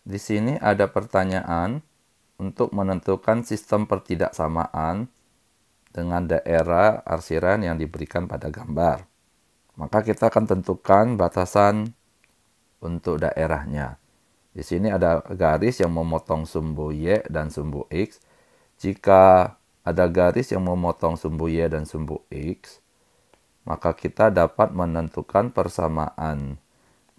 Di sini ada pertanyaan untuk menentukan sistem pertidaksamaan dengan daerah arsiran yang diberikan pada gambar. Maka kita akan tentukan batasan untuk daerahnya. Di sini ada garis yang memotong sumbu Y dan sumbu X. Jika ada garis yang memotong sumbu Y dan sumbu X, maka kita dapat menentukan persamaan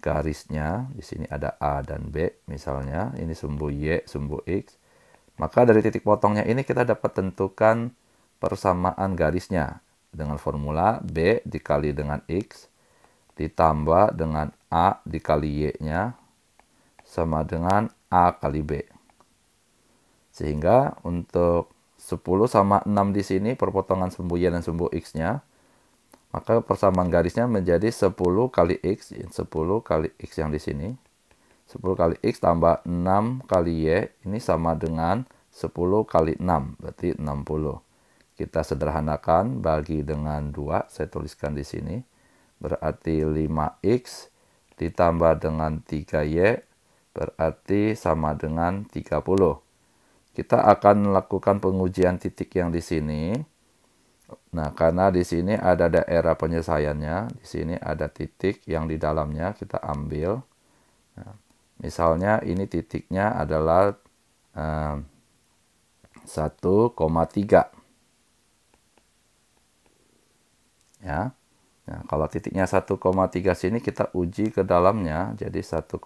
garisnya, di sini ada A dan B misalnya, ini sumbu Y, sumbu X, maka dari titik potongnya ini kita dapat tentukan persamaan garisnya dengan formula B dikali dengan X ditambah dengan A dikali Y-nya sama dengan A kali B. Sehingga untuk 10 sama 6 di sini perpotongan sumbu Y dan sumbu X-nya maka persamaan garisnya menjadi 10 kali X, 10 kali X yang di sini. 10 kali X tambah 6 kali Y, ini sama dengan 10 kali 6, berarti 60. Kita sederhanakan, bagi dengan 2, saya tuliskan di sini. Berarti 5X ditambah dengan 3Y, berarti sama dengan 30. Kita akan melakukan pengujian titik yang di sini Nah, karena di sini ada daerah penyelesaiannya, di sini ada titik yang di dalamnya kita ambil. Nah, misalnya ini titiknya adalah eh, 1,3. Ya. Nah, kalau titiknya 1,3 sini kita uji ke dalamnya, jadi 1,3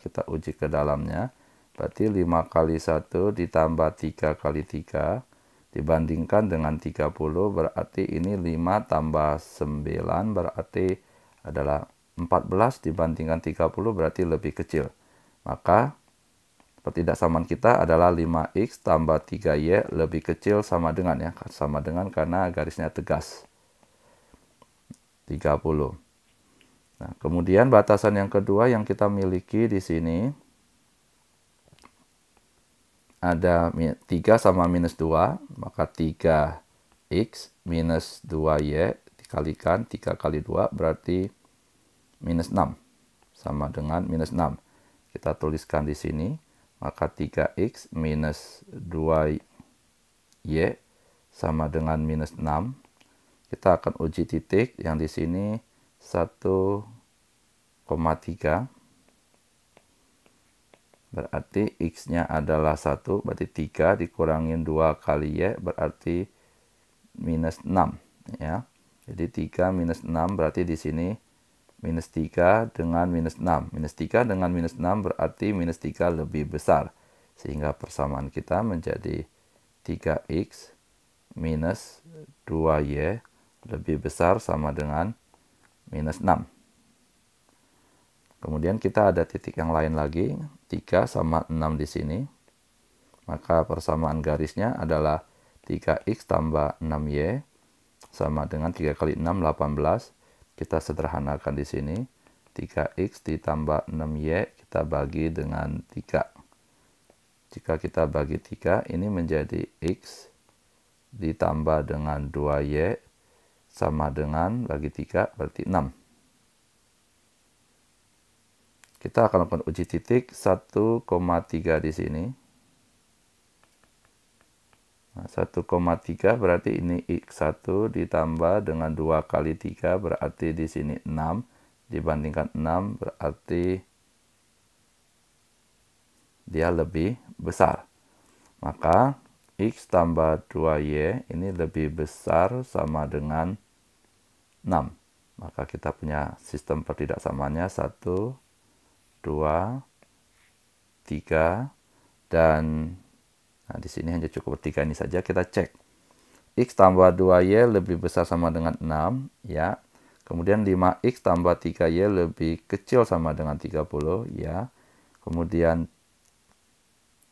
kita uji ke dalamnya. Berarti 5 kali 1 ditambah 3 kali 3 Dibandingkan dengan 30 berarti ini 5 tambah 9 berarti adalah 14 dibandingkan 30 berarti lebih kecil. Maka pertidaksamaan kita adalah 5x tambah 3y lebih kecil sama dengan ya, sama dengan karena garisnya tegas. 30. Nah, kemudian batasan yang kedua yang kita miliki di sini ada 3 sama minus 2, maka 3x minus 2y dikalikan 3 kali 2 berarti minus 6. Sama dengan minus 6. Kita tuliskan di sini, maka 3x minus 2y sama dengan minus 6. Kita akan uji titik yang di sini 1,3 berarti X-nya adalah 1, berarti 3 dikurangin 2 kali Y, berarti minus 6. Ya. Jadi 3 minus 6 berarti di sini minus 3 dengan minus 6. Minus 3 dengan minus 6 berarti minus 3 lebih besar. Sehingga persamaan kita menjadi 3X minus 2Y lebih besar sama dengan minus 6. Kemudian kita ada titik yang lain lagi, 3 sama 6 di sini. Maka persamaan garisnya adalah 3x tambah 6y sama dengan 3 kali 6, 18. Kita sederhanakan di sini. 3x ditambah 6y kita bagi dengan 3. Jika kita bagi 3, ini menjadi x ditambah dengan 2y sama dengan bagi 3 berarti 6. Kita akan lakukan uji titik 1,3 di sini. Nah, 1,3 berarti ini X1 ditambah dengan 2 kali 3 berarti di sini 6. Dibandingkan 6 berarti dia lebih besar. Maka X tambah 2Y ini lebih besar sama dengan 6. Maka kita punya sistem pertidaksamanya 1, dua, tiga, dan nah di sini hanya cukup tiga ini saja. Kita cek. X tambah 2Y lebih besar sama dengan 6, ya. Kemudian 5X tambah 3Y lebih kecil sama dengan 30, ya. Kemudian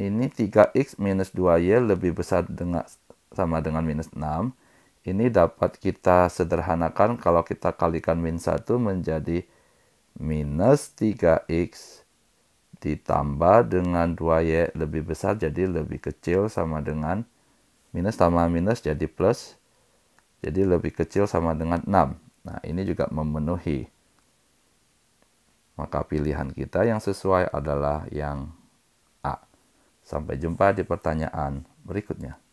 ini 3X minus 2Y lebih besar dengan sama dengan minus 6. Ini dapat kita sederhanakan kalau kita kalikan min 1 menjadi minus 3x ditambah dengan 2y lebih besar jadi lebih kecil sama dengan minus tambah minus jadi plus jadi lebih kecil sama dengan 6 nah ini juga memenuhi maka pilihan kita yang sesuai adalah yang A sampai jumpa di pertanyaan berikutnya